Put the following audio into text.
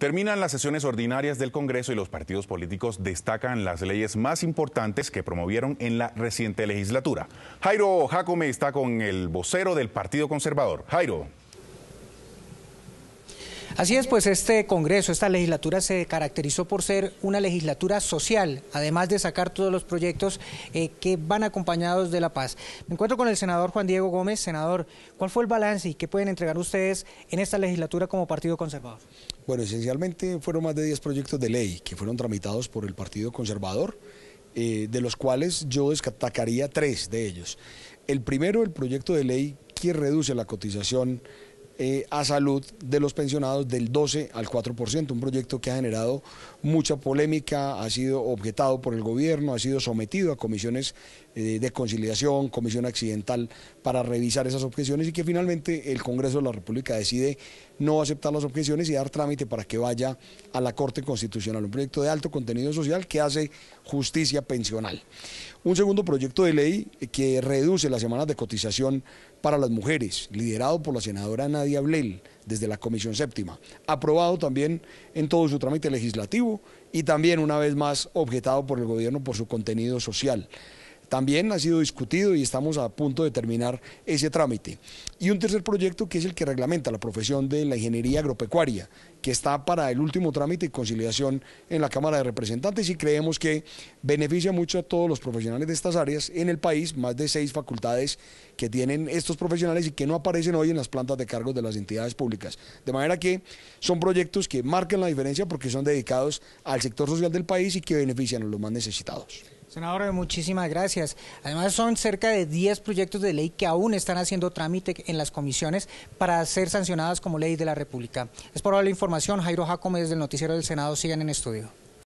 Terminan las sesiones ordinarias del Congreso y los partidos políticos destacan las leyes más importantes que promovieron en la reciente legislatura. Jairo Jacome está con el vocero del Partido Conservador. Jairo. Así es, pues este Congreso, esta legislatura se caracterizó por ser una legislatura social, además de sacar todos los proyectos eh, que van acompañados de la paz. Me encuentro con el senador Juan Diego Gómez. Senador, ¿cuál fue el balance y qué pueden entregar ustedes en esta legislatura como Partido Conservador? Bueno, esencialmente fueron más de 10 proyectos de ley que fueron tramitados por el Partido Conservador, eh, de los cuales yo destacaría tres de ellos. El primero, el proyecto de ley que reduce la cotización eh, a salud de los pensionados del 12 al 4%, un proyecto que ha generado mucha polémica, ha sido objetado por el gobierno, ha sido sometido a comisiones eh, de conciliación, comisión accidental para revisar esas objeciones y que finalmente el Congreso de la República decide no aceptar las objeciones y dar trámite para que vaya a la Corte Constitucional, un proyecto de alto contenido social que hace justicia pensional. Un segundo proyecto de ley que reduce las semanas de cotización para las mujeres, liderado por la senadora Nadia desde la Comisión Séptima, aprobado también en todo su trámite legislativo y también una vez más objetado por el gobierno por su contenido social también ha sido discutido y estamos a punto de terminar ese trámite. Y un tercer proyecto que es el que reglamenta la profesión de la ingeniería agropecuaria, que está para el último trámite y conciliación en la Cámara de Representantes y creemos que beneficia mucho a todos los profesionales de estas áreas en el país, más de seis facultades que tienen estos profesionales y que no aparecen hoy en las plantas de cargos de las entidades públicas. De manera que son proyectos que marcan la diferencia porque son dedicados al sector social del país y que benefician a los más necesitados. Senador, muchísimas gracias. Además, son cerca de 10 proyectos de ley que aún están haciendo trámite en las comisiones para ser sancionadas como ley de la República. Es por ahora la información. Jairo Jacome, desde el Noticiero del Senado, sigan en estudio.